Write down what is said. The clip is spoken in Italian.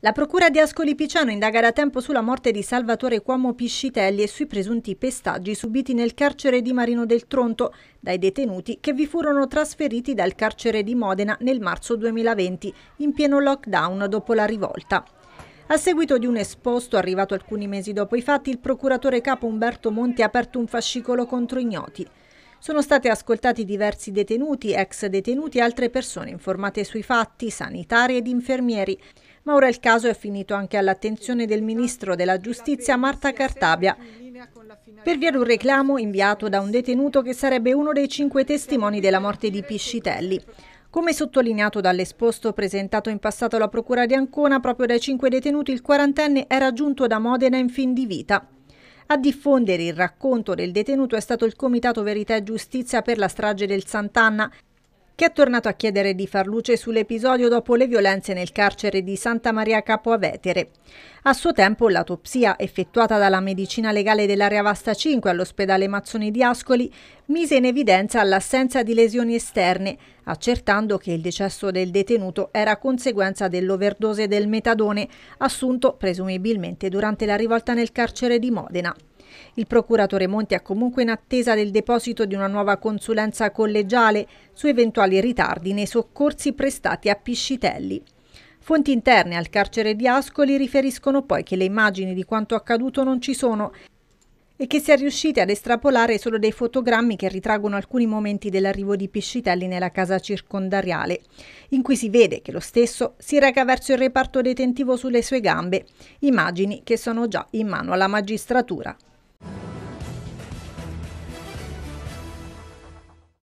La procura di Ascoli Piceno indaga da tempo sulla morte di Salvatore Cuomo Piscitelli e sui presunti pestaggi subiti nel carcere di Marino del Tronto dai detenuti che vi furono trasferiti dal carcere di Modena nel marzo 2020 in pieno lockdown dopo la rivolta. A seguito di un esposto arrivato alcuni mesi dopo i fatti, il procuratore capo Umberto Monti ha aperto un fascicolo contro ignoti. Sono state ascoltati diversi detenuti, ex detenuti e altre persone informate sui fatti, sanitari ed infermieri. Ma ora il caso è finito anche all'attenzione del ministro della giustizia Marta Cartabia, per via di un reclamo inviato da un detenuto che sarebbe uno dei cinque testimoni della morte di Piscitelli. Come sottolineato dall'esposto presentato in passato alla Procura di Ancona, proprio dai cinque detenuti il quarantenne era giunto da Modena in fin di vita. A diffondere il racconto del detenuto è stato il Comitato Verità e Giustizia per la strage del Sant'Anna, che è tornato a chiedere di far luce sull'episodio dopo le violenze nel carcere di Santa Maria Capo Avetere. A suo tempo l'autopsia effettuata dalla medicina legale dell'area Vasta 5 all'ospedale Mazzoni di Ascoli mise in evidenza l'assenza di lesioni esterne, accertando che il decesso del detenuto era conseguenza dell'overdose del metadone assunto presumibilmente durante la rivolta nel carcere di Modena. Il procuratore Monti è comunque in attesa del deposito di una nuova consulenza collegiale su eventuali ritardi nei soccorsi prestati a Piscitelli. Fonti interne al carcere di Ascoli riferiscono poi che le immagini di quanto accaduto non ci sono e che si è riusciti ad estrapolare solo dei fotogrammi che ritraggono alcuni momenti dell'arrivo di Piscitelli nella casa circondariale, in cui si vede che lo stesso si reca verso il reparto detentivo sulle sue gambe, immagini che sono già in mano alla magistratura.